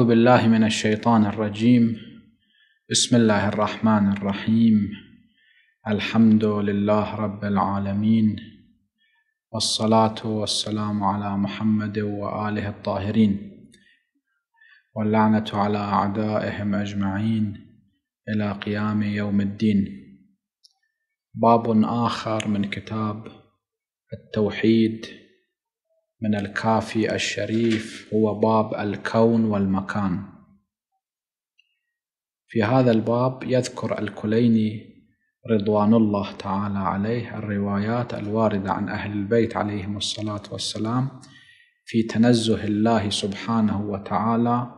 أعوذ بالله من الشيطان الرجيم بسم الله الرحمن الرحيم الحمد لله رب العالمين والصلاة والسلام على محمد وآله الطاهرين واللعنة على أعدائهم أجمعين إلى قيام يوم الدين باب آخر من كتاب التوحيد من الكافي الشريف هو باب الكون والمكان في هذا الباب يذكر الكليني رضوان الله تعالى عليه الروايات الوارده عن اهل البيت عليهم الصلاه والسلام في تنزه الله سبحانه وتعالى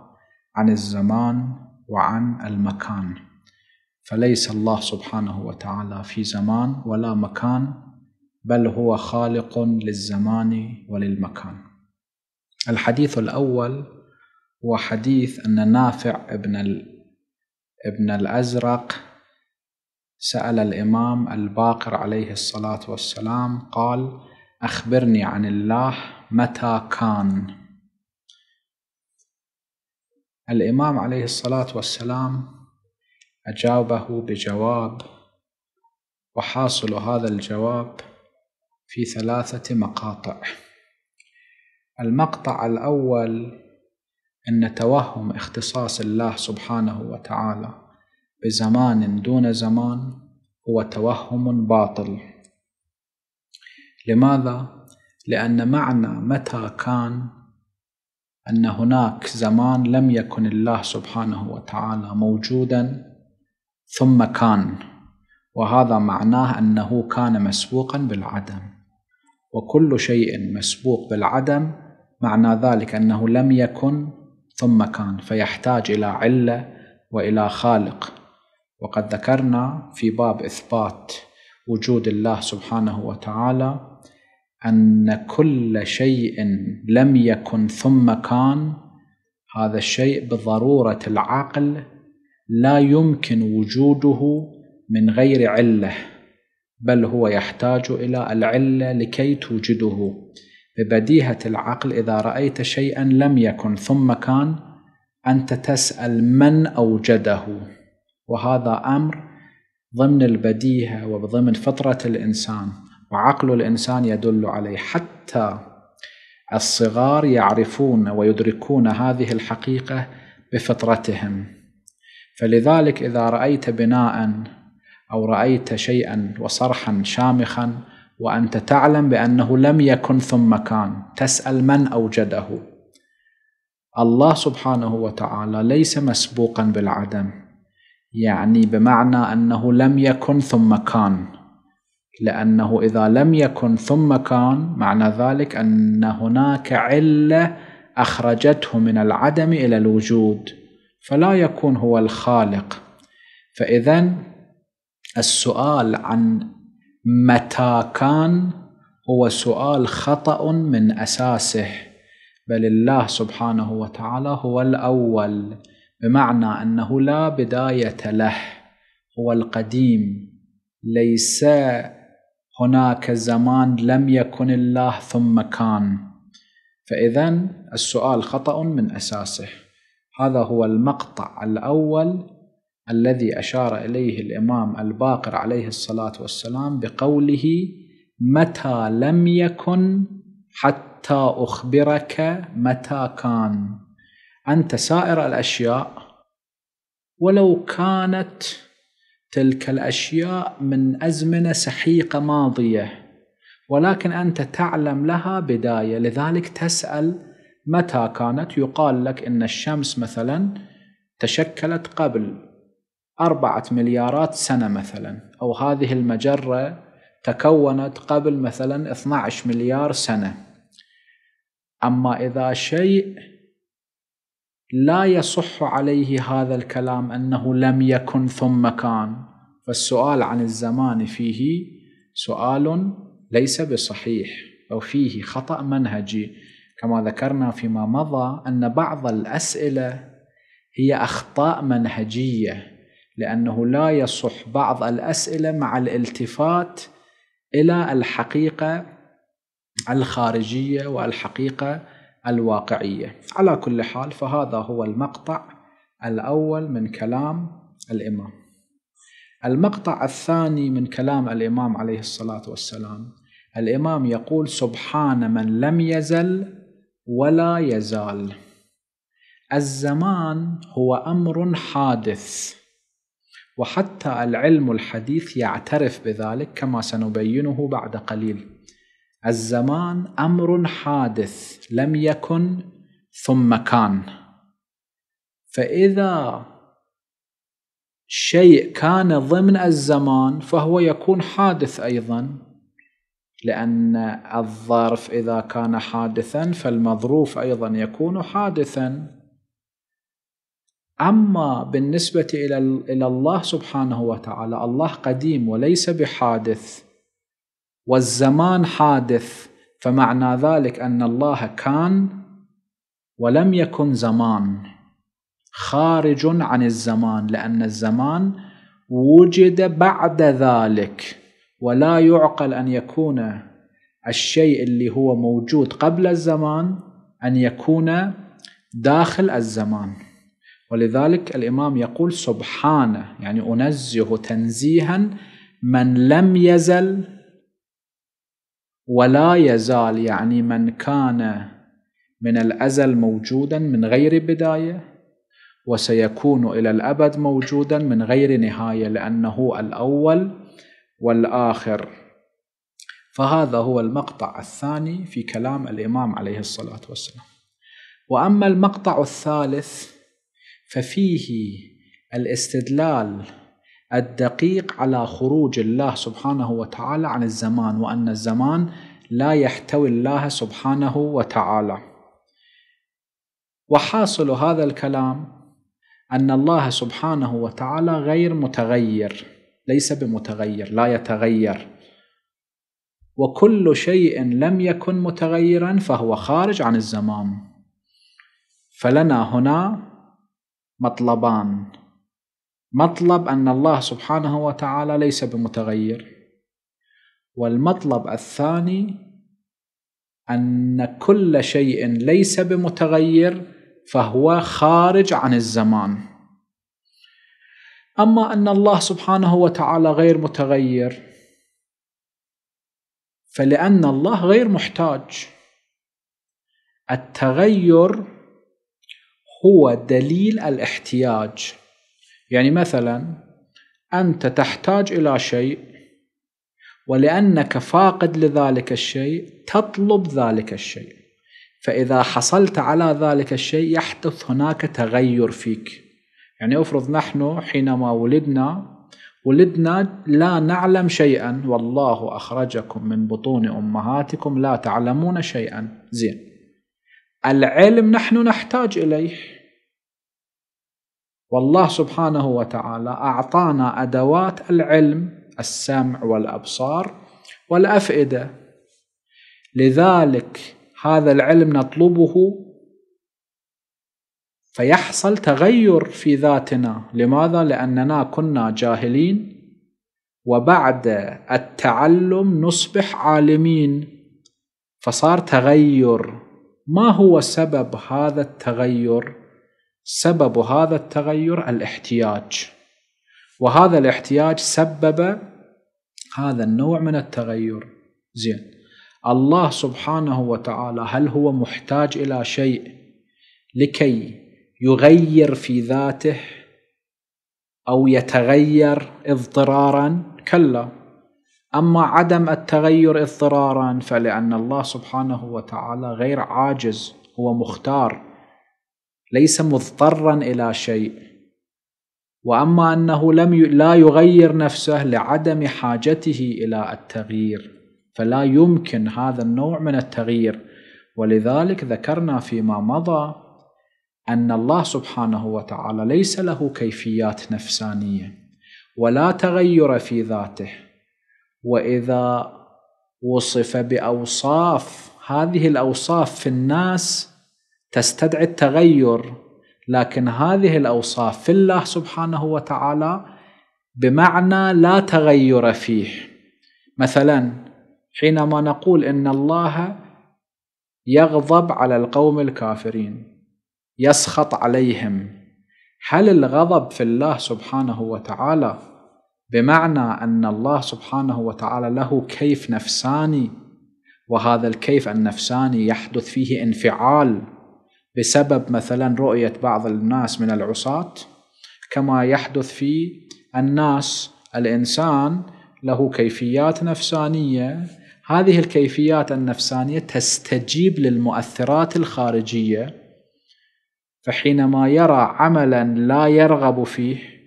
عن الزمان وعن المكان فليس الله سبحانه وتعالى في زمان ولا مكان بل هو خالق للزمان وللمكان الحديث الأول هو حديث أن نافع ابن, ابن الأزرق سأل الإمام الباقر عليه الصلاة والسلام قال أخبرني عن الله متى كان الإمام عليه الصلاة والسلام أجابه بجواب وحاصل هذا الجواب في ثلاثة مقاطع المقطع الأول أن توهم اختصاص الله سبحانه وتعالى بزمان دون زمان هو توهم باطل لماذا؟ لأن معنى متى كان أن هناك زمان لم يكن الله سبحانه وتعالى موجودا ثم كان وهذا معناه أنه كان مسبوقا بالعدم وكل شيء مسبوق بالعدم معنى ذلك انه لم يكن ثم كان فيحتاج الى عله والى خالق وقد ذكرنا في باب اثبات وجود الله سبحانه وتعالى ان كل شيء لم يكن ثم كان هذا الشيء بضروره العقل لا يمكن وجوده من غير عله بل هو يحتاج إلى العلة لكي توجده ببديهة العقل إذا رأيت شيئا لم يكن ثم كان أنت تسأل من أوجده وهذا أمر ضمن البديهة وضمن فطرة الإنسان وعقل الإنسان يدل عليه حتى الصغار يعرفون ويدركون هذه الحقيقة بفطرتهم فلذلك إذا رأيت بناء أو رأيت شيئا وصرحا شامخا وأنت تعلم بأنه لم يكن ثم كان تسأل من أوجده الله سبحانه وتعالى ليس مسبوقا بالعدم يعني بمعنى أنه لم يكن ثم كان لأنه إذا لم يكن ثم كان معنى ذلك أن هناك علة أخرجته من العدم إلى الوجود فلا يكون هو الخالق فإذا السؤال عن متى كان هو سؤال خطأ من أساسه بل الله سبحانه وتعالى هو الأول بمعنى أنه لا بداية له هو القديم ليس هناك زمان لم يكن الله ثم كان فإذا السؤال خطأ من أساسه هذا هو المقطع الأول الذي أشار إليه الإمام الباقر عليه الصلاة والسلام بقوله متى لم يكن حتى أخبرك متى كان أنت سائر الأشياء ولو كانت تلك الأشياء من أزمنة سحيقة ماضية ولكن أنت تعلم لها بداية لذلك تسأل متى كانت يقال لك إن الشمس مثلا تشكلت قبل أربعة مليارات سنة مثلا أو هذه المجرة تكونت قبل مثلا 12 مليار سنة أما إذا شيء لا يصح عليه هذا الكلام أنه لم يكن ثم كان فالسؤال عن الزمان فيه سؤال ليس بصحيح أو فيه خطأ منهجي كما ذكرنا فيما مضى أن بعض الأسئلة هي أخطاء منهجية لأنه لا يصح بعض الأسئلة مع الالتفات إلى الحقيقة الخارجية والحقيقة الواقعية على كل حال فهذا هو المقطع الأول من كلام الإمام المقطع الثاني من كلام الإمام عليه الصلاة والسلام الإمام يقول سبحان من لم يزل ولا يزال الزمان هو أمر حادث وحتى العلم الحديث يعترف بذلك كما سنبينه بعد قليل الزمان امر حادث لم يكن ثم كان فاذا شيء كان ضمن الزمان فهو يكون حادث ايضا لان الظرف اذا كان حادثا فالمظروف ايضا يكون حادثا أما بالنسبة إلى, إلى الله سبحانه وتعالى الله قديم وليس بحادث والزمان حادث فمعنى ذلك أن الله كان ولم يكن زمان خارج عن الزمان لأن الزمان وجد بعد ذلك ولا يعقل أن يكون الشيء اللي هو موجود قبل الزمان أن يكون داخل الزمان ولذلك الإمام يقول سبحانه يعني أنزه تنزيها من لم يزل ولا يزال يعني من كان من الأزل موجودا من غير بداية وسيكون إلى الأبد موجودا من غير نهاية لأنه الأول والآخر فهذا هو المقطع الثاني في كلام الإمام عليه الصلاة والسلام وأما المقطع الثالث ففيه الاستدلال الدقيق على خروج الله سبحانه وتعالى عن الزمان وأن الزمان لا يحتوي الله سبحانه وتعالى وحاصل هذا الكلام أن الله سبحانه وتعالى غير متغير ليس بمتغير لا يتغير وكل شيء لم يكن متغيرا فهو خارج عن الزمان فلنا هنا مطلبان مطلب أن الله سبحانه وتعالى ليس بمتغير والمطلب الثاني أن كل شيء ليس بمتغير فهو خارج عن الزمان أما أن الله سبحانه وتعالى غير متغير فلأن الله غير محتاج التغير هو دليل الاحتياج يعني مثلا أنت تحتاج إلى شيء ولأنك فاقد لذلك الشيء تطلب ذلك الشيء فإذا حصلت على ذلك الشيء يحدث هناك تغير فيك يعني افرض نحن حينما ولدنا ولدنا لا نعلم شيئا والله أخرجكم من بطون أمهاتكم لا تعلمون شيئا زين العلم نحن نحتاج إليه والله سبحانه وتعالى أعطانا أدوات العلم السمع والأبصار والأفئدة لذلك هذا العلم نطلبه فيحصل تغير في ذاتنا لماذا؟ لأننا كنا جاهلين وبعد التعلم نصبح عالمين فصار تغير ما هو سبب هذا التغير سبب هذا التغير الاحتياج وهذا الاحتياج سبب هذا النوع من التغير زين الله سبحانه وتعالى هل هو محتاج الى شيء لكي يغير في ذاته او يتغير اضطرارا كلا أما عدم التغير اضطرارا فلأن الله سبحانه وتعالى غير عاجز هو مختار ليس مضطرا إلى شيء وأما أنه لم ي... لا يغير نفسه لعدم حاجته إلى التغيير فلا يمكن هذا النوع من التغيير ولذلك ذكرنا فيما مضى أن الله سبحانه وتعالى ليس له كيفيات نفسانية ولا تغير في ذاته واذا وصف باوصاف هذه الاوصاف في الناس تستدعي التغير لكن هذه الاوصاف في الله سبحانه وتعالى بمعنى لا تغير فيه مثلا حينما نقول ان الله يغضب على القوم الكافرين يسخط عليهم هل الغضب في الله سبحانه وتعالى بمعنى أن الله سبحانه وتعالى له كيف نفساني وهذا الكيف النفساني يحدث فيه انفعال بسبب مثلا رؤية بعض الناس من العصاة كما يحدث في الناس الإنسان له كيفيات نفسانية هذه الكيفيات النفسانية تستجيب للمؤثرات الخارجية فحينما يرى عملا لا يرغب فيه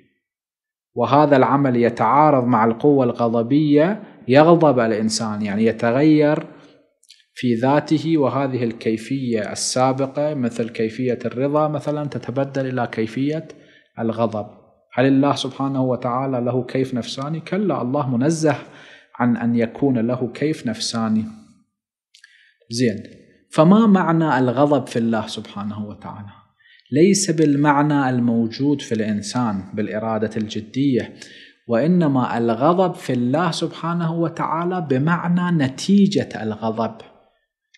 وهذا العمل يتعارض مع القوة الغضبية يغضب الإنسان يعني يتغير في ذاته وهذه الكيفية السابقة مثل كيفية الرضا مثلا تتبدل إلى كيفية الغضب هل الله سبحانه وتعالى له كيف نفساني؟ كلا الله منزه عن أن يكون له كيف نفساني زين فما معنى الغضب في الله سبحانه وتعالى؟ ليس بالمعنى الموجود في الانسان بالاراده الجديه وانما الغضب في الله سبحانه وتعالى بمعنى نتيجه الغضب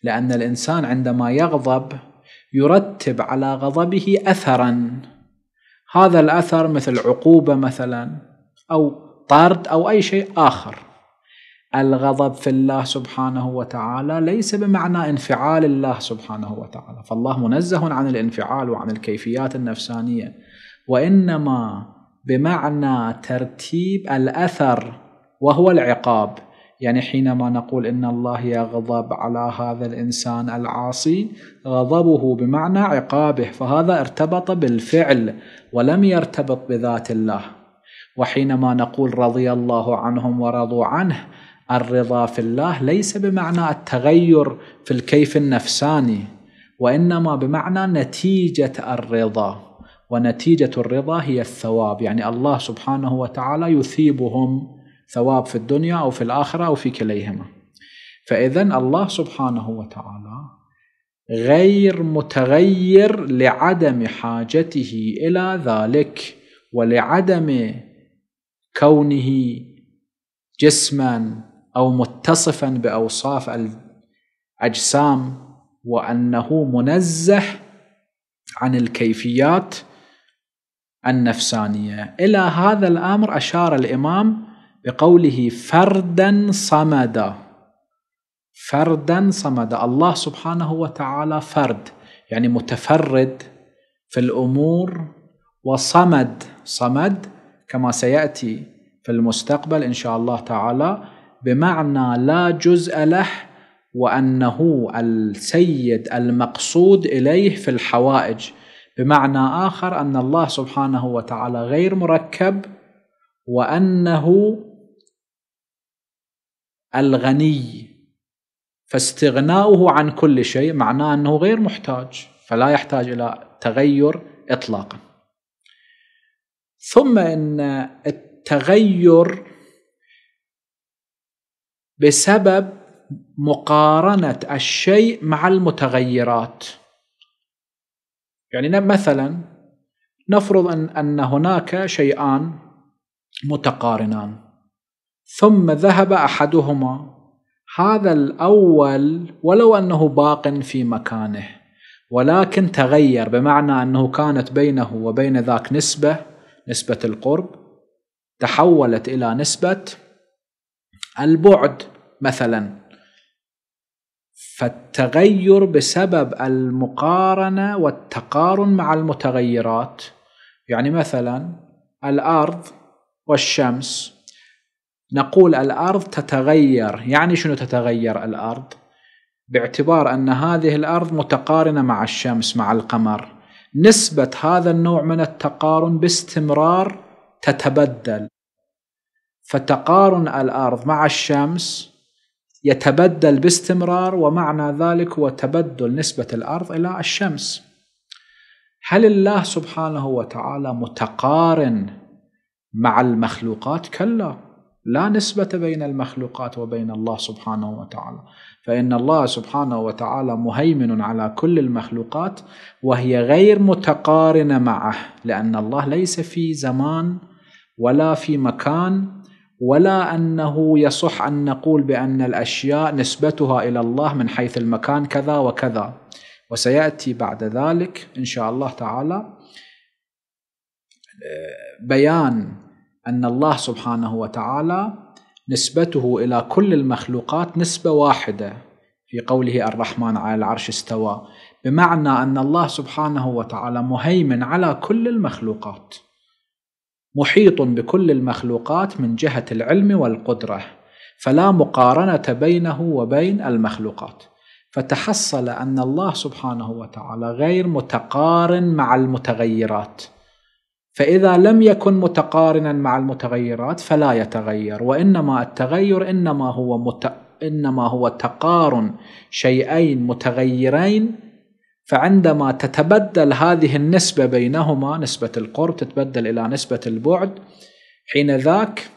لان الانسان عندما يغضب يرتب على غضبه اثرا هذا الاثر مثل عقوبه مثلا او طرد او اي شيء اخر الغضب في الله سبحانه وتعالى ليس بمعنى انفعال الله سبحانه وتعالى فالله منزه عن الانفعال وعن الكيفيات النفسانية وإنما بمعنى ترتيب الأثر وهو العقاب يعني حينما نقول إن الله يغضب على هذا الإنسان العاصي غضبه بمعنى عقابه فهذا ارتبط بالفعل ولم يرتبط بذات الله وحينما نقول رضي الله عنهم ورضوا عنه الرضا في الله ليس بمعنى التغير في الكيف النفساني وانما بمعنى نتيجه الرضا ونتيجه الرضا هي الثواب يعني الله سبحانه وتعالى يثيبهم ثواب في الدنيا او في الاخره او في كليهما فاذا الله سبحانه وتعالى غير متغير لعدم حاجته الى ذلك ولعدم كونه جسما او متصفا باوصاف الاجسام وانه منزه عن الكيفيات النفسانيه الى هذا الامر اشار الامام بقوله فردا صمدا فردا صمدا الله سبحانه وتعالى فرد يعني متفرد في الامور وصمد صمد كما سياتي في المستقبل ان شاء الله تعالى بمعنى لا جزء له وانه السيد المقصود اليه في الحوائج بمعنى اخر ان الله سبحانه وتعالى غير مركب وانه الغني فاستغناؤه عن كل شيء معناه انه غير محتاج فلا يحتاج الى تغير اطلاقا ثم ان التغير بسبب مقارنة الشيء مع المتغيرات يعني مثلا نفرض أن, أن هناك شيئان متقارنان ثم ذهب أحدهما هذا الأول ولو أنه باق في مكانه ولكن تغير بمعنى أنه كانت بينه وبين ذاك نسبة نسبة القرب تحولت إلى نسبة البعد مثلا فالتغير بسبب المقارنه والتقارن مع المتغيرات يعني مثلا الارض والشمس نقول الارض تتغير يعني شنو تتغير الارض باعتبار ان هذه الارض متقارنه مع الشمس مع القمر نسبه هذا النوع من التقارن باستمرار تتبدل فتقارن الارض مع الشمس يتبدل باستمرار ومعنى ذلك هو تبدل نسبه الارض الى الشمس. هل الله سبحانه وتعالى متقارن مع المخلوقات؟ كلا لا نسبة بين المخلوقات وبين الله سبحانه وتعالى فإن الله سبحانه وتعالى مهيمن على كل المخلوقات وهي غير متقارنة معه لأن الله ليس في زمان ولا في مكان ولا انه يصح ان نقول بان الاشياء نسبتها الى الله من حيث المكان كذا وكذا وسياتي بعد ذلك ان شاء الله تعالى بيان ان الله سبحانه وتعالى نسبته الى كل المخلوقات نسبه واحده في قوله الرحمن على العرش استوى بمعنى ان الله سبحانه وتعالى مهيمن على كل المخلوقات محيط بكل المخلوقات من جهة العلم والقدرة فلا مقارنة بينه وبين المخلوقات فتحصل أن الله سبحانه وتعالى غير متقارن مع المتغيرات فإذا لم يكن متقارنا مع المتغيرات فلا يتغير وإنما التغير إنما هو مت... إنما هو تقارن شيئين متغيرين فعندما تتبدل هذه النسبة بينهما نسبة القرب تتبدل إلى نسبة البعد حين ذاك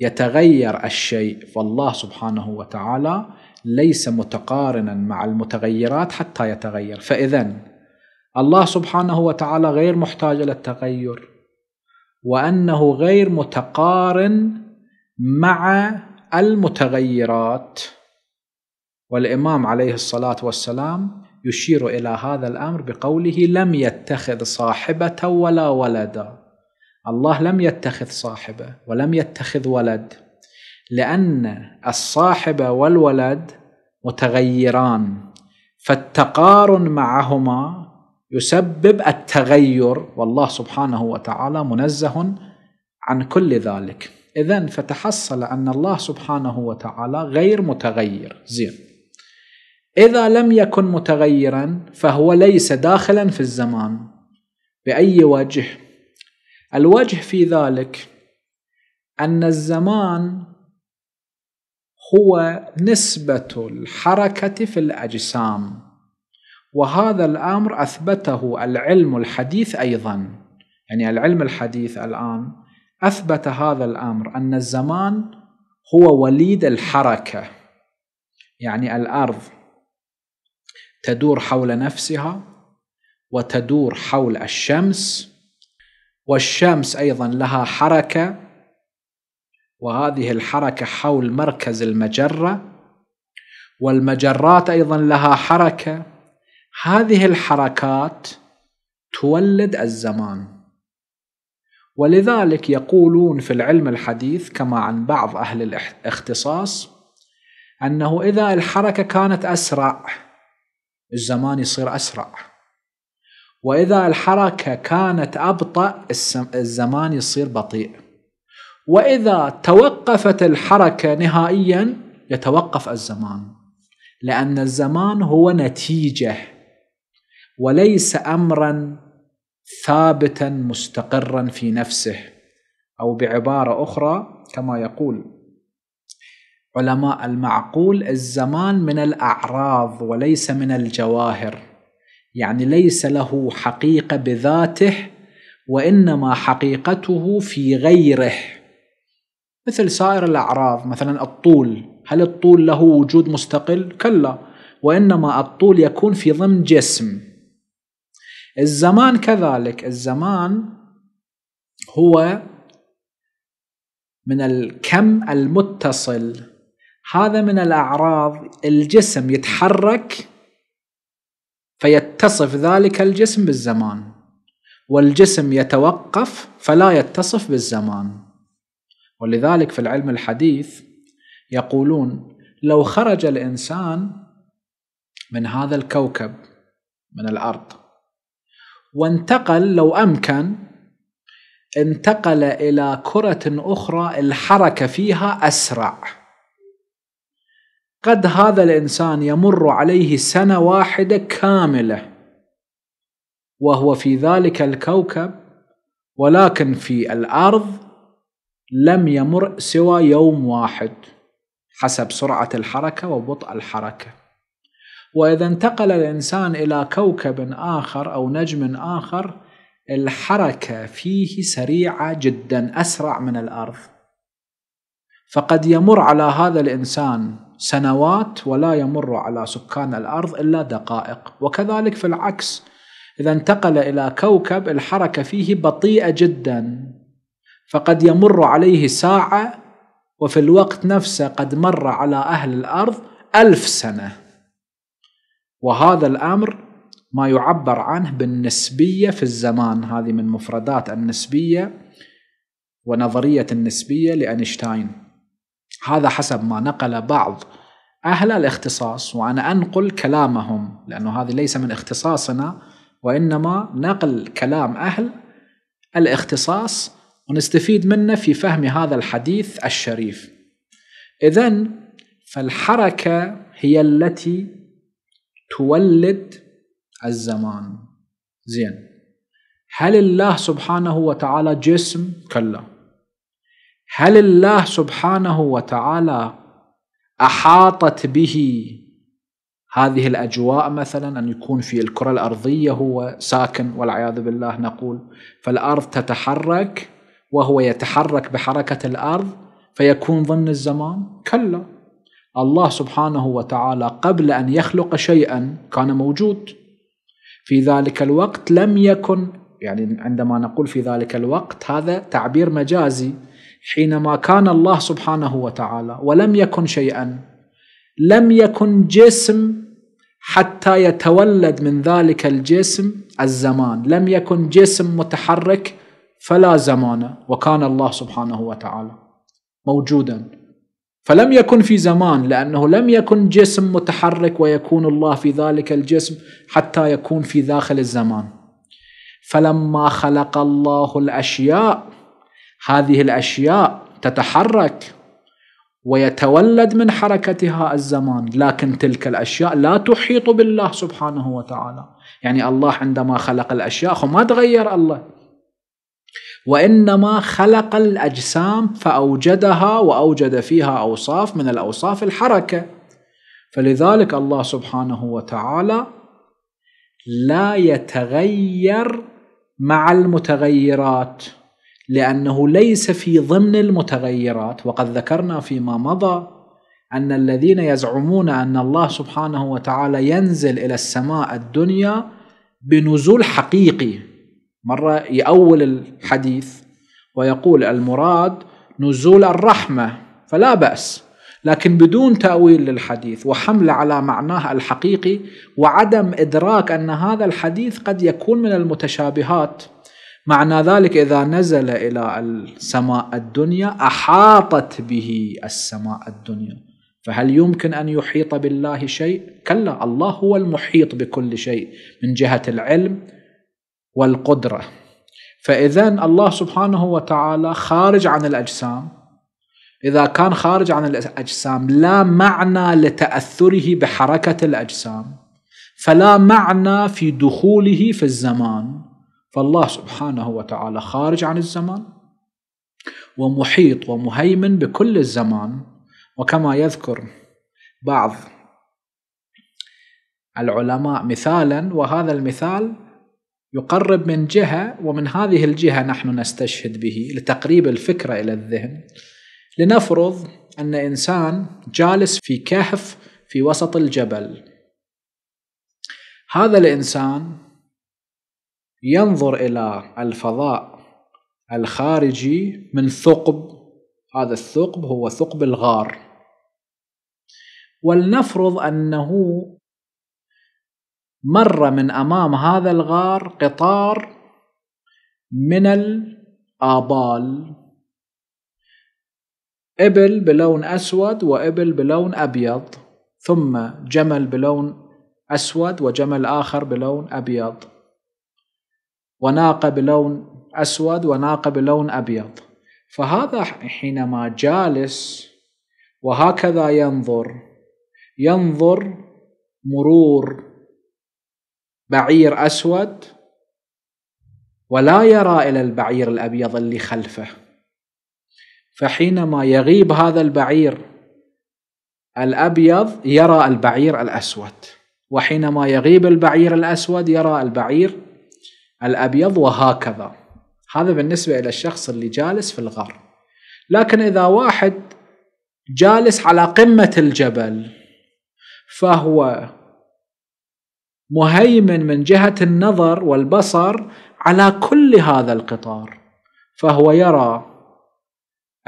يتغير الشيء فالله سبحانه وتعالى ليس متقارنا مع المتغيرات حتى يتغير فإذا الله سبحانه وتعالى غير محتاج إلى التغير وأنه غير متقارن مع المتغيرات والإمام عليه الصلاة والسلام يشير إلى هذا الأمر بقوله لم يتخذ صاحبة ولا ولدا الله لم يتخذ صاحبة ولم يتخذ ولد لأن الصاحبة والولد متغيران فالتقارن معهما يسبب التغير والله سبحانه وتعالى منزه عن كل ذلك إذا فتحصل أن الله سبحانه وتعالى غير متغير زين إذا لم يكن متغيرا فهو ليس داخلا في الزمان بأي وجه الوجه في ذلك أن الزمان هو نسبة الحركة في الأجسام وهذا الأمر أثبته العلم الحديث أيضا يعني العلم الحديث الآن أثبت هذا الأمر أن الزمان هو وليد الحركة يعني الأرض تدور حول نفسها وتدور حول الشمس والشمس ايضا لها حركه وهذه الحركه حول مركز المجره والمجرات ايضا لها حركه هذه الحركات تولد الزمان ولذلك يقولون في العلم الحديث كما عن بعض اهل الاختصاص انه اذا الحركه كانت اسرع الزمان يصير أسرع وإذا الحركة كانت أبطأ الزمان يصير بطيء وإذا توقفت الحركة نهائيا يتوقف الزمان لأن الزمان هو نتيجة وليس أمرا ثابتا مستقرا في نفسه أو بعبارة أخرى كما يقول علماء المعقول الزمان من الأعراض وليس من الجواهر يعني ليس له حقيقة بذاته وإنما حقيقته في غيره مثل سائر الأعراض مثلا الطول هل الطول له وجود مستقل؟ كلا وإنما الطول يكون في ضمن جسم الزمان كذلك الزمان هو من الكم المتصل هذا من الأعراض الجسم يتحرك فيتصف ذلك الجسم بالزمان والجسم يتوقف فلا يتصف بالزمان ولذلك في العلم الحديث يقولون لو خرج الإنسان من هذا الكوكب من الأرض وانتقل لو أمكن انتقل إلى كرة أخرى الحركة فيها أسرع قد هذا الانسان يمر عليه سنه واحده كامله وهو في ذلك الكوكب ولكن في الارض لم يمر سوى يوم واحد حسب سرعه الحركه وبطء الحركه واذا انتقل الانسان الى كوكب اخر او نجم اخر الحركه فيه سريعه جدا اسرع من الارض فقد يمر على هذا الانسان سنوات ولا يمر على سكان الارض الا دقائق وكذلك في العكس اذا انتقل الى كوكب الحركه فيه بطيئه جدا فقد يمر عليه ساعه وفي الوقت نفسه قد مر على اهل الارض الف سنه وهذا الامر ما يعبر عنه بالنسبيه في الزمان هذه من مفردات النسبيه ونظريه النسبيه لاينشتاين هذا حسب ما نقل بعض أهل الاختصاص وأنا أنقل كلامهم لأنه هذا ليس من اختصاصنا وإنما نقل كلام أهل الاختصاص ونستفيد منه في فهم هذا الحديث الشريف إذا فالحركة هي التي تولد الزمان زين هل الله سبحانه وتعالى جسم؟ كلا هل الله سبحانه وتعالى احاطت به هذه الاجواء مثلا ان يكون في الكره الارضيه هو ساكن والعياذ بالله نقول فالارض تتحرك وهو يتحرك بحركه الارض فيكون ضمن الزمان كلا الله سبحانه وتعالى قبل ان يخلق شيئا كان موجود في ذلك الوقت لم يكن يعني عندما نقول في ذلك الوقت هذا تعبير مجازي حينما كان الله سبحانه وتعالى ولم يكن شيئا لم يكن جسم حتى يتولد من ذلك الجسم الزمان لم يكن جسم متحرك فلا زمان وكان الله سبحانه وتعالى موجودا فلم يكن في زمان لانه لم يكن جسم متحرك ويكون الله في ذلك الجسم حتى يكون في داخل الزمان فلما خلق الله الاشياء هذه الاشياء تتحرك ويتولد من حركتها الزمان لكن تلك الاشياء لا تحيط بالله سبحانه وتعالى يعني الله عندما خلق الاشياء ما تغير الله وانما خلق الاجسام فاوجدها واوجد فيها اوصاف من الاوصاف الحركه فلذلك الله سبحانه وتعالى لا يتغير مع المتغيرات لأنه ليس في ضمن المتغيرات وقد ذكرنا فيما مضى أن الذين يزعمون أن الله سبحانه وتعالى ينزل إلى السماء الدنيا بنزول حقيقي مرة يأول الحديث ويقول المراد نزول الرحمة فلا بأس لكن بدون تأويل للحديث وحمل على معناه الحقيقي وعدم إدراك أن هذا الحديث قد يكون من المتشابهات معنى ذلك إذا نزل إلى السماء الدنيا أحاطت به السماء الدنيا فهل يمكن أن يحيط بالله شيء؟ كلا الله هو المحيط بكل شيء من جهة العلم والقدرة فإذا الله سبحانه وتعالى خارج عن الأجسام إذا كان خارج عن الأجسام لا معنى لتأثره بحركة الأجسام فلا معنى في دخوله في الزمان فالله سبحانه وتعالى خارج عن الزمان ومحيط ومهيمن بكل الزمان وكما يذكر بعض العلماء مثالا وهذا المثال يقرب من جهه ومن هذه الجهه نحن نستشهد به لتقريب الفكره الى الذهن لنفرض ان انسان جالس في كهف في وسط الجبل هذا الانسان ينظر إلى الفضاء الخارجي من ثقب هذا الثقب هو ثقب الغار ولنفرض أنه مر من أمام هذا الغار قطار من الآبال إبل بلون أسود وإبل بلون أبيض ثم جمل بلون أسود وجمل آخر بلون أبيض وناقة بلون أسود وناقة بلون أبيض فهذا حينما جالس وهكذا ينظر ينظر مرور بعير أسود ولا يرى إلى البعير الأبيض اللي خلفه فحينما يغيب هذا البعير الأبيض يرى البعير الأسود وحينما يغيب البعير الأسود يرى البعير الأبيض وهكذا هذا بالنسبة إلى الشخص اللي جالس في الغار لكن إذا واحد جالس على قمة الجبل فهو مهيمن من جهة النظر والبصر على كل هذا القطار فهو يرى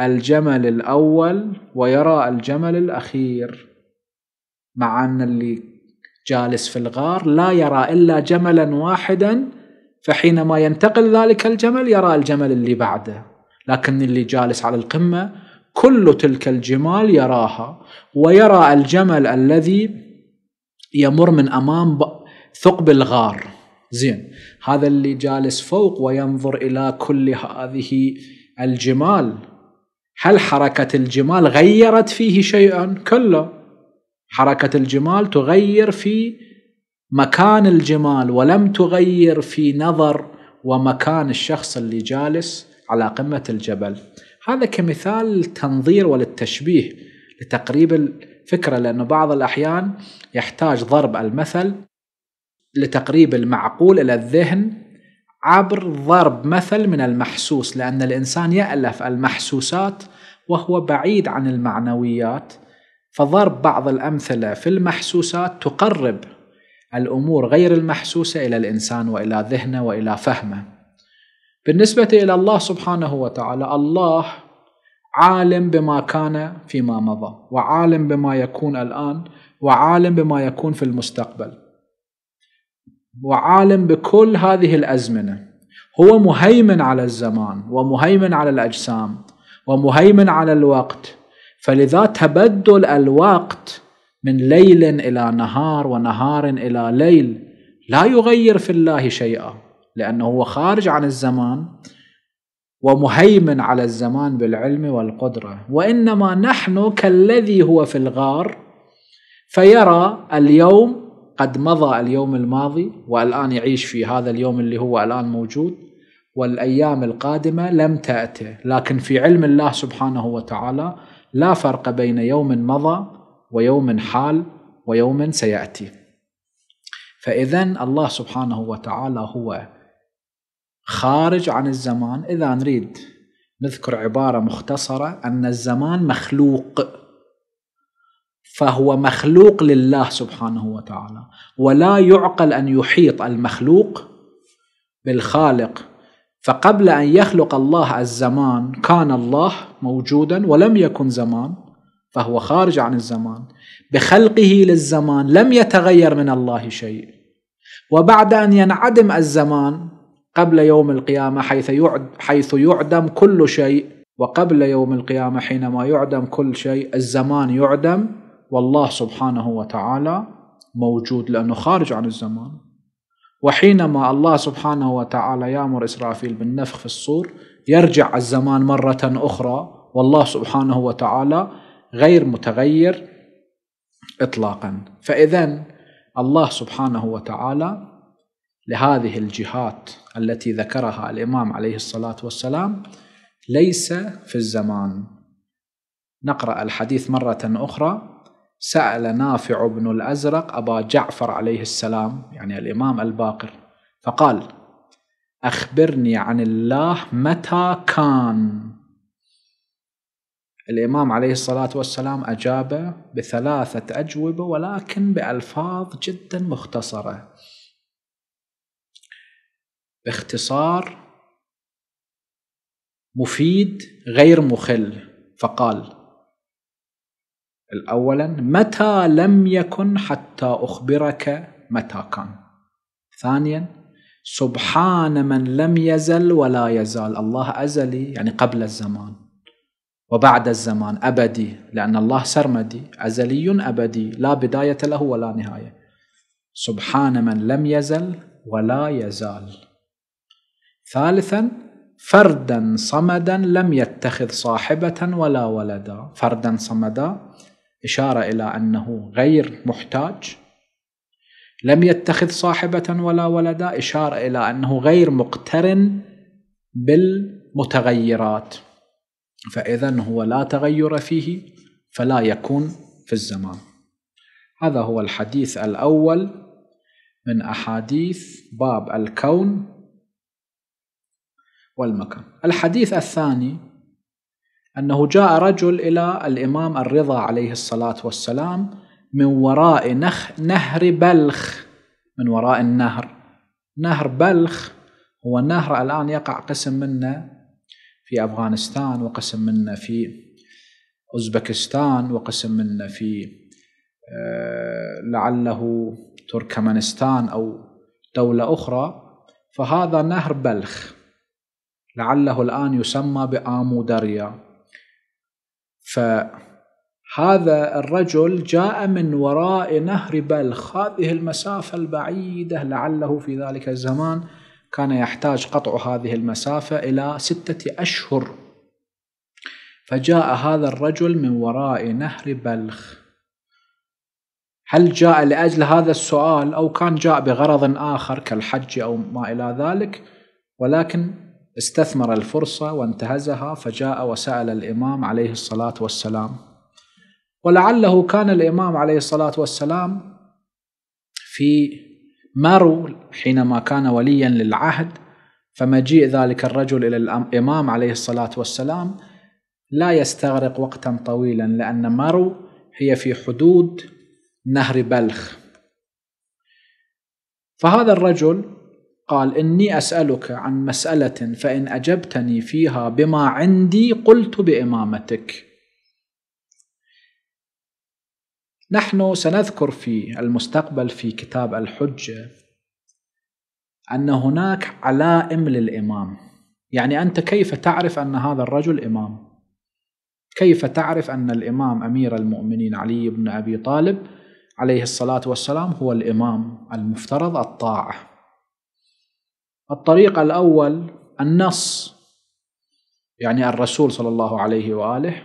الجمل الأول ويرى الجمل الأخير مع أن اللي جالس في الغار لا يرى إلا جملا واحدا فحينما ينتقل ذلك الجمل يرى الجمل اللي بعده لكن اللي جالس على القمة كل تلك الجمال يراها ويرى الجمل الذي يمر من أمام ثقب الغار زين هذا اللي جالس فوق وينظر إلى كل هذه الجمال هل حركة الجمال غيرت فيه شيئا؟ كلا حركة الجمال تغير في مكان الجمال ولم تغير في نظر ومكان الشخص اللي جالس على قمة الجبل هذا كمثال للتنظير وللتشبيه لتقريب الفكرة لأنه بعض الأحيان يحتاج ضرب المثل لتقريب المعقول إلى الذهن عبر ضرب مثل من المحسوس لأن الإنسان يألف المحسوسات وهو بعيد عن المعنويات فضرب بعض الأمثلة في المحسوسات تقرب الأمور غير المحسوسة إلى الإنسان وإلى ذهنه وإلى فهمه بالنسبة إلى الله سبحانه وتعالى الله عالم بما كان فيما مضى وعالم بما يكون الآن وعالم بما يكون في المستقبل وعالم بكل هذه الأزمنة هو مهيمن على الزمان ومهيمن على الأجسام ومهيمن على الوقت فلذا تبدل الوقت من ليل إلى نهار ونهار إلى ليل لا يغير في الله شيئا لأنه هو خارج عن الزمان ومهيمن على الزمان بالعلم والقدرة وإنما نحن كالذي هو في الغار فيرى اليوم قد مضى اليوم الماضي والآن يعيش في هذا اليوم اللي هو الآن موجود والأيام القادمة لم تأتي لكن في علم الله سبحانه وتعالى لا فرق بين يوم مضى ويوم حال ويوم سياتي فاذا الله سبحانه وتعالى هو خارج عن الزمان اذا نريد نذكر عباره مختصره ان الزمان مخلوق فهو مخلوق لله سبحانه وتعالى ولا يعقل ان يحيط المخلوق بالخالق فقبل ان يخلق الله الزمان كان الله موجودا ولم يكن زمان فهو خارج عن الزمان بخلقه للزمان لم يتغير من الله شيء وبعد أن ينعدم الزمان قبل يوم القيامة حيث يعد حيث يعدم كل شيء وقبل يوم القيامة حينما يعدم كل شيء الزمان يعدم والله سبحانه وتعالى موجود لأنه خارج عن الزمان وحينما الله سبحانه وتعالى يامر إسرافيل بالنفخ في الصور يرجع الزمان مرة أخرى والله سبحانه وتعالى غير متغير اطلاقا فاذا الله سبحانه وتعالى لهذه الجهات التي ذكرها الامام عليه الصلاه والسلام ليس في الزمان نقرا الحديث مره اخرى سال نافع بن الازرق ابا جعفر عليه السلام يعني الامام الباقر فقال اخبرني عن الله متى كان الإمام عليه الصلاة والسلام أجاب بثلاثة أجوبة ولكن بألفاظ جدا مختصرة باختصار مفيد غير مخل فقال الأولا متى لم يكن حتى أخبرك متى كان ثانيا سبحان من لم يزل ولا يزال الله أزلي يعني قبل الزمان وبعد الزمان أبدي لأن الله سرمدي أزلي أبدي لا بداية له ولا نهاية سبحان من لم يزل ولا يزال ثالثا فردا صمدا لم يتخذ صاحبة ولا ولدا فردا صمدا إشارة إلى أنه غير محتاج لم يتخذ صاحبة ولا ولدا إشارة إلى أنه غير مقترن بالمتغيرات فإذا هو لا تغير فيه فلا يكون في الزمان هذا هو الحديث الأول من أحاديث باب الكون والمكان الحديث الثاني أنه جاء رجل إلى الإمام الرضا عليه الصلاة والسلام من وراء نخ نهر بلخ من وراء النهر نهر بلخ هو نهر الآن يقع قسم منه في أفغانستان وقسم منا في أوزبكستان وقسم منا في آه، لعله تركمانستان أو دولة أخرى فهذا نهر بلخ لعله الآن يسمى بآمو دريا فهذا الرجل جاء من وراء نهر بلخ هذه المسافة البعيدة لعله في ذلك الزمان كان يحتاج قطع هذه المسافة إلى ستة أشهر فجاء هذا الرجل من وراء نهر بلخ هل جاء لأجل هذا السؤال أو كان جاء بغرض آخر كالحج أو ما إلى ذلك ولكن استثمر الفرصة وانتهزها فجاء وسأل الإمام عليه الصلاة والسلام ولعله كان الإمام عليه الصلاة والسلام في مارو حينما كان وليا للعهد فمجيء ذلك الرجل الى الامام عليه الصلاه والسلام لا يستغرق وقتا طويلا لان مارو هي في حدود نهر بلخ فهذا الرجل قال اني اسالك عن مساله فان اجبتني فيها بما عندي قلت بامامتك نحن سنذكر في المستقبل في كتاب الحجة أن هناك علائم للإمام يعني أنت كيف تعرف أن هذا الرجل إمام كيف تعرف أن الإمام أمير المؤمنين علي بن أبي طالب عليه الصلاة والسلام هو الإمام المفترض الطاعة الطريق الأول النص يعني الرسول صلى الله عليه وآله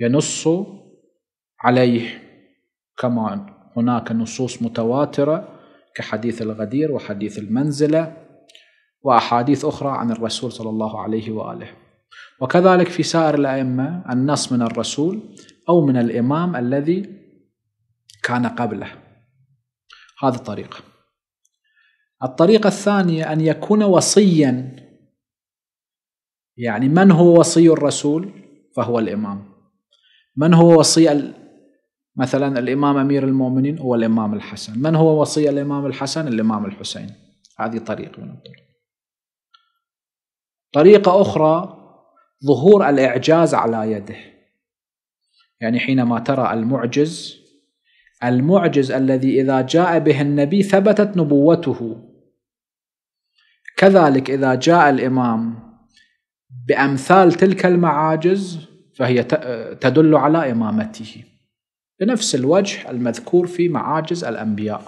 ينص عليه كما هناك نصوص متواترة كحديث الغدير وحديث المنزلة وأحاديث أخرى عن الرسول صلى الله عليه وآله وكذلك في سائر الأئمة النص من الرسول أو من الإمام الذي كان قبله هذا الطريقة الطريقة الثانية أن يكون وصيا يعني من هو وصي الرسول فهو الإمام من هو وصي مثلا الإمام أمير المؤمنين هو الإمام الحسن من هو وصي الإمام الحسن؟ الإمام الحسين هذه طريقة من الطرق طريقة أخرى ظهور الإعجاز على يده يعني حينما ترى المعجز المعجز الذي إذا جاء به النبي ثبتت نبوته كذلك إذا جاء الإمام بأمثال تلك المعاجز فهي تدل على إمامته بنفس الوجه المذكور في معاجز الأنبياء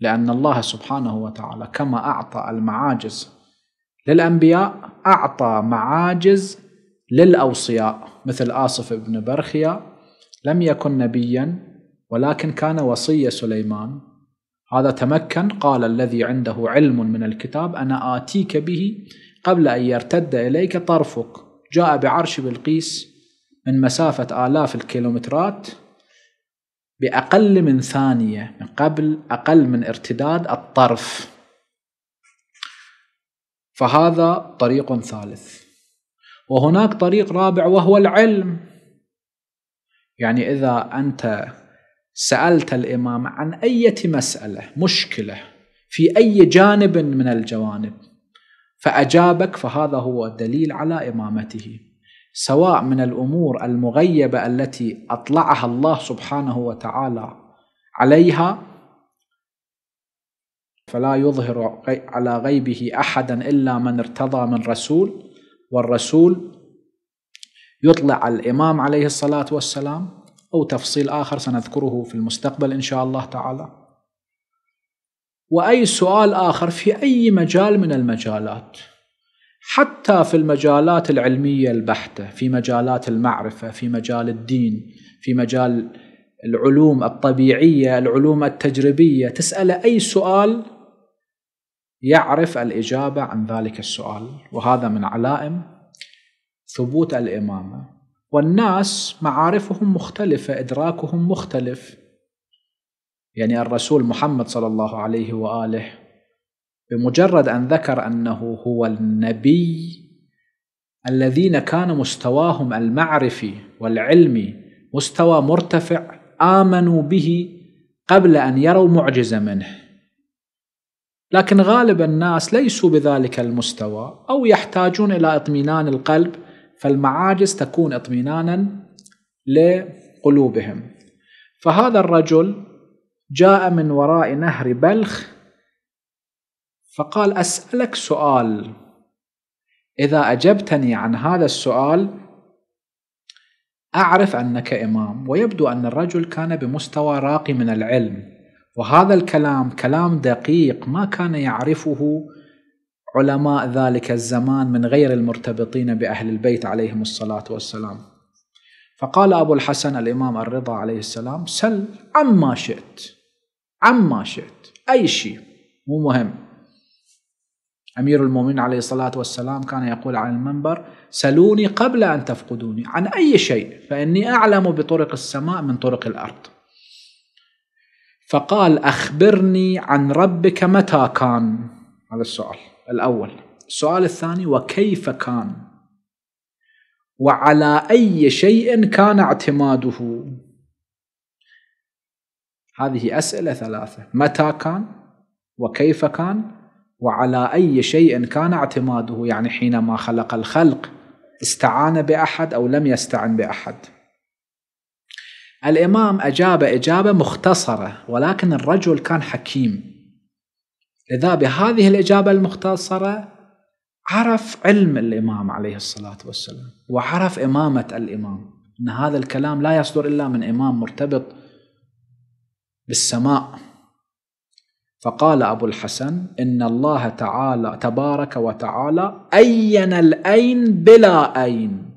لأن الله سبحانه وتعالى كما أعطى المعاجز للأنبياء أعطى معاجز للأوصياء مثل آصف بن برخيا لم يكن نبيا ولكن كان وصي سليمان هذا تمكن قال الذي عنده علم من الكتاب أنا آتيك به قبل أن يرتد إليك طرفك جاء بعرش بلقيس من مسافة آلاف الكيلومترات بأقل من ثانية من قبل أقل من ارتداد الطرف فهذا طريق ثالث وهناك طريق رابع وهو العلم يعني إذا أنت سألت الإمام عن أي مسألة مشكلة في أي جانب من الجوانب فأجابك فهذا هو دليل على إمامته سواء من الامور المغيبه التي اطلعها الله سبحانه وتعالى عليها فلا يظهر على غيبه احدا الا من ارتضى من رسول والرسول يطلع الامام عليه الصلاه والسلام او تفصيل اخر سنذكره في المستقبل ان شاء الله تعالى واي سؤال اخر في اي مجال من المجالات حتى في المجالات العلميه البحته في مجالات المعرفه في مجال الدين في مجال العلوم الطبيعيه العلوم التجريبيه تسال اي سؤال يعرف الاجابه عن ذلك السؤال وهذا من علائم ثبوت الامامه والناس معارفهم مختلفه ادراكهم مختلف يعني الرسول محمد صلى الله عليه واله بمجرد أن ذكر أنه هو النبي الذين كان مستواهم المعرفي والعلمي مستوى مرتفع آمنوا به قبل أن يروا معجزة منه لكن غالب الناس ليسوا بذلك المستوى أو يحتاجون إلى اطمئنان القلب فالمعاجز تكون اطمئنانا لقلوبهم فهذا الرجل جاء من وراء نهر بلخ فقال أسألك سؤال إذا أجبتني عن هذا السؤال أعرف أنك إمام ويبدو أن الرجل كان بمستوى راقي من العلم وهذا الكلام كلام دقيق ما كان يعرفه علماء ذلك الزمان من غير المرتبطين بأهل البيت عليهم الصلاة والسلام فقال أبو الحسن الإمام الرضا عليه السلام سل عما شئت عما شئت أي شيء مو مهم أمير المؤمنين عليه الصلاة والسلام كان يقول على المنبر سلوني قبل أن تفقدوني عن أي شيء فإني أعلم بطرق السماء من طرق الأرض فقال أخبرني عن ربك متى كان هذا السؤال الأول السؤال الثاني وكيف كان وعلى أي شيء كان اعتماده هذه أسئلة ثلاثة متى كان وكيف كان وعلى أي شيء كان اعتماده يعني حينما خلق الخلق استعان بأحد أو لم يستعن بأحد الإمام أجاب إجابة مختصرة ولكن الرجل كان حكيم لذا بهذه الإجابة المختصرة عرف علم الإمام عليه الصلاة والسلام وعرف إمامة الإمام أن هذا الكلام لا يصدر إلا من إمام مرتبط بالسماء فقال أبو الحسن إن الله تعالى تبارك وتعالى أين الأين بلا أين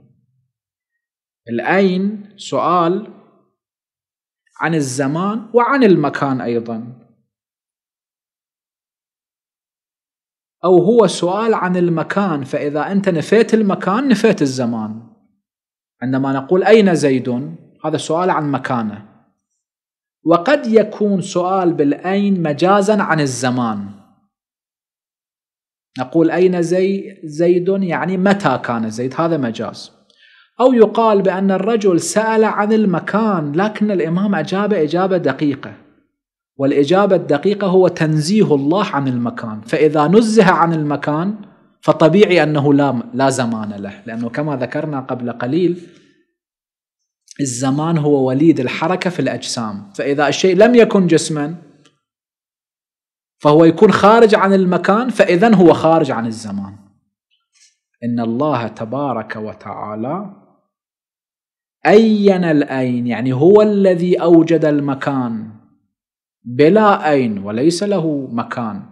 الأين سؤال عن الزمان وعن المكان أيضا أو هو سؤال عن المكان فإذا أنت نفيت المكان نفيت الزمان عندما نقول أين زيد هذا سؤال عن مكانه وقد يكون سؤال بالأين مجازا عن الزمان نقول أين زي زيد يعني متى كان زيد هذا مجاز أو يقال بأن الرجل سأل عن المكان لكن الإمام أجاب إجابة دقيقة والإجابة الدقيقة هو تنزيه الله عن المكان فإذا نزه عن المكان فطبيعي أنه لا, لا زمان له لأنه كما ذكرنا قبل قليل الزمان هو وليد الحركة في الأجسام فإذا الشيء لم يكن جسما فهو يكون خارج عن المكان فإذا هو خارج عن الزمان إن الله تبارك وتعالى أين الأين يعني هو الذي أوجد المكان بلا أين وليس له مكان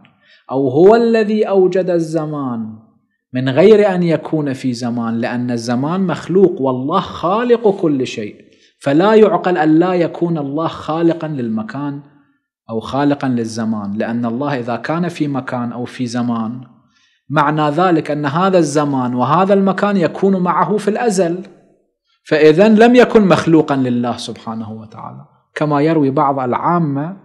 أو هو الذي أوجد الزمان من غير أن يكون في زمان لأن الزمان مخلوق والله خالق كل شيء فلا يعقل أن لا يكون الله خالقا للمكان أو خالقا للزمان لأن الله إذا كان في مكان أو في زمان معنى ذلك أن هذا الزمان وهذا المكان يكون معه في الأزل فإذا لم يكن مخلوقا لله سبحانه وتعالى كما يروي بعض العامة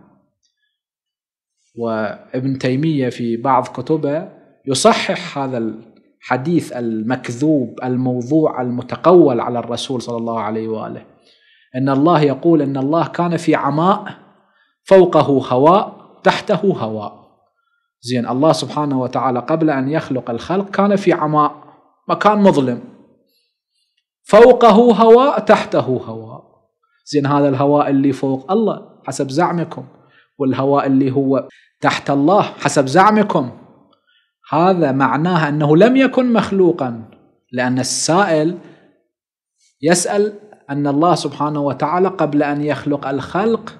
وابن تيمية في بعض كتبه يصحح هذا الحديث المكذوب الموضوع المتقول على الرسول صلى الله عليه واله ان الله يقول ان الله كان في عماء فوقه هواء تحته هواء زين الله سبحانه وتعالى قبل ان يخلق الخلق كان في عماء مكان مظلم فوقه هواء تحته هواء زين هذا الهواء اللي فوق الله حسب زعمكم والهواء اللي هو تحت الله حسب زعمكم هذا معناه أنه لم يكن مخلوقا لأن السائل يسأل أن الله سبحانه وتعالى قبل أن يخلق الخلق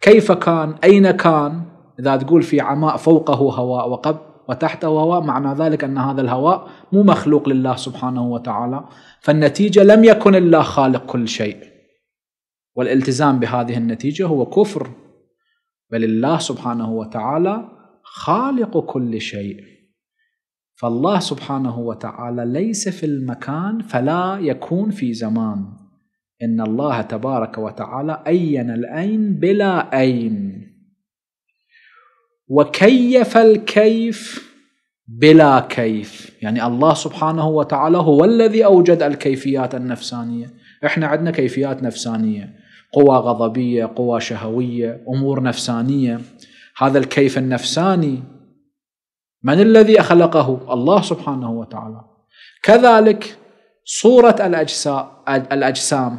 كيف كان أين كان إذا تقول في عماء فوقه هواء وقب وتحته هواء معنى ذلك أن هذا الهواء مو مخلوق لله سبحانه وتعالى فالنتيجة لم يكن الله خالق كل شيء والالتزام بهذه النتيجة هو كفر بل الله سبحانه وتعالى خالق كل شيء فالله سبحانه وتعالى ليس في المكان فلا يكون في زمان إن الله تبارك وتعالى أين الأين بلا أين وكيف الكيف بلا كيف يعني الله سبحانه وتعالى هو الذي أوجد الكيفيات النفسانية إحنا عندنا كيفيات نفسانية قوى غضبية قوى شهوية أمور نفسانية هذا الكيف النفساني من الذي خلقه الله سبحانه وتعالى كذلك صورة الأجسام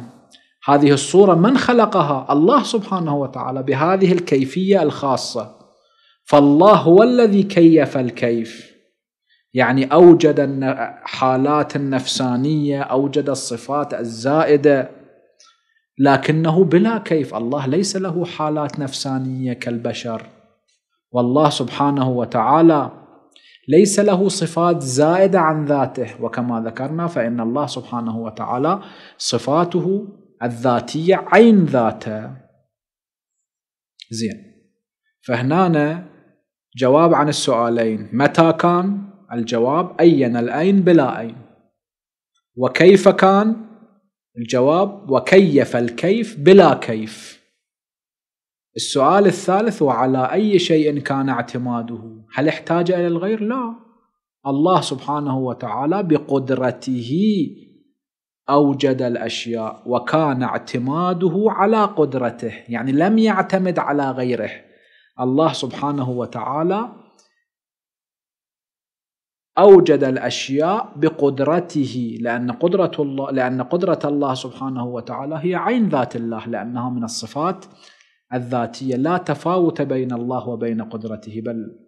هذه الصورة من خلقها الله سبحانه وتعالى بهذه الكيفية الخاصة فالله هو الذي كيف الكيف يعني أوجد حالات النفسانية أوجد الصفات الزائدة لكنه بلا كيف الله ليس له حالات نفسانية كالبشر والله سبحانه وتعالى ليس له صفات زائدة عن ذاته وكما ذكرنا فإن الله سبحانه وتعالى صفاته الذاتية عين ذاته زين فهنا جواب عن السؤالين متى كان الجواب أين الأين بلا أين وكيف كان الجواب وكيف الكيف بلا كيف السؤال الثالث وعلى أي شيء كان اعتماده هل احتاج إلى الغير؟ لا الله سبحانه وتعالى بقدرته أوجد الأشياء وكان اعتماده على قدرته يعني لم يعتمد على غيره الله سبحانه وتعالى أوجد الأشياء بقدرته لأن قدرة الله لأن قدرة الله سبحانه وتعالى هي عين ذات الله لأنها من الصفات الذاتية لا تفاوت بين الله وبين قدرته بل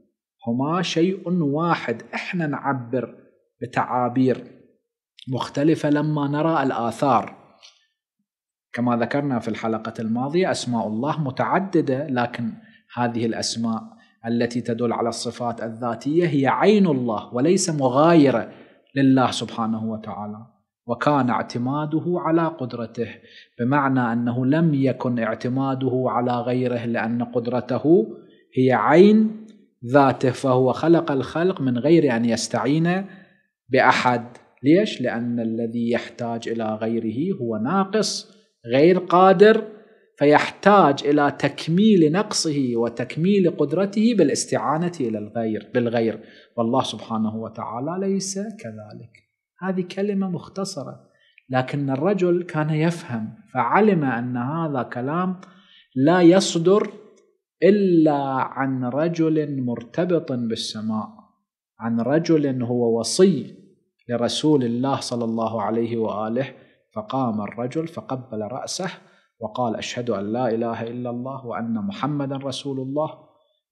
هما شيء واحد احنا نعبر بتعابير مختلفة لما نرى الآثار كما ذكرنا في الحلقة الماضية أسماء الله متعددة لكن هذه الأسماء التي تدل على الصفات الذاتية هي عين الله وليس مغايرة لله سبحانه وتعالى وكان اعتماده على قدرته بمعنى انه لم يكن اعتماده على غيره لان قدرته هي عين ذاته فهو خلق الخلق من غير ان يستعين باحد ليش لان الذي يحتاج الى غيره هو ناقص غير قادر فيحتاج الى تكميل نقصه وتكميل قدرته بالاستعانه الى الغير بالغير والله سبحانه وتعالى ليس كذلك هذه كلمة مختصرة لكن الرجل كان يفهم فعلم أن هذا كلام لا يصدر إلا عن رجل مرتبط بالسماء عن رجل هو وصي لرسول الله صلى الله عليه وآله فقام الرجل فقبل رأسه وقال أشهد أن لا إله إلا الله وأن محمدا رسول الله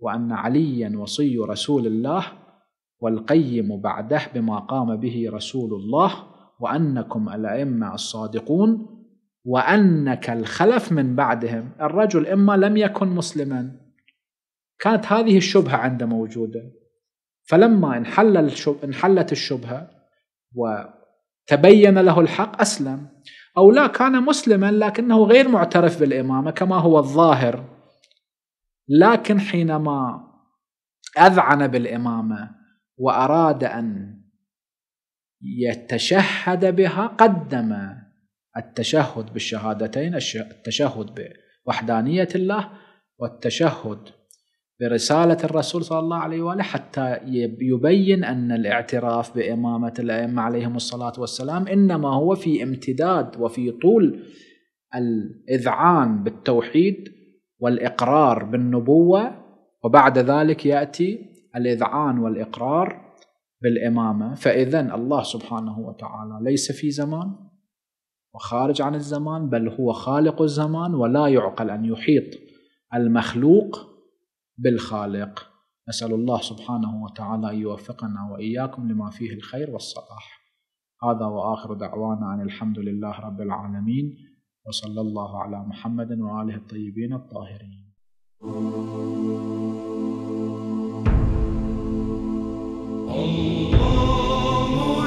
وأن عليا وصي رسول الله والقيم بعده بما قام به رسول الله وأنكم الأئمة الصادقون وأنك الخلف من بعدهم الرجل إما لم يكن مسلما كانت هذه الشبهة عنده موجودة فلما انحل الشبه انحلت الشبهة وتبين له الحق أسلم أو لا كان مسلما لكنه غير معترف بالإمامة كما هو الظاهر لكن حينما أذعن بالإمامة وأراد أن يتشهد بها قدم التشهد بالشهادتين التشهد بوحدانية الله والتشهد برسالة الرسول صلى الله عليه وآله حتى يبين أن الاعتراف بإمامة الأئمة عليهم الصلاة والسلام إنما هو في امتداد وفي طول الإذعان بالتوحيد والإقرار بالنبوة وبعد ذلك يأتي الإذعان والإقرار بالإمامة فإذا الله سبحانه وتعالى ليس في زمان وخارج عن الزمان بل هو خالق الزمان ولا يعقل أن يحيط المخلوق بالخالق نسأل الله سبحانه وتعالى أن يوفقنا وإياكم لما فيه الخير والصلاح هذا وآخر دعوانا أن الحمد لله رب العالمين وصلى الله على محمد وآله الطيبين الطاهرين Oh,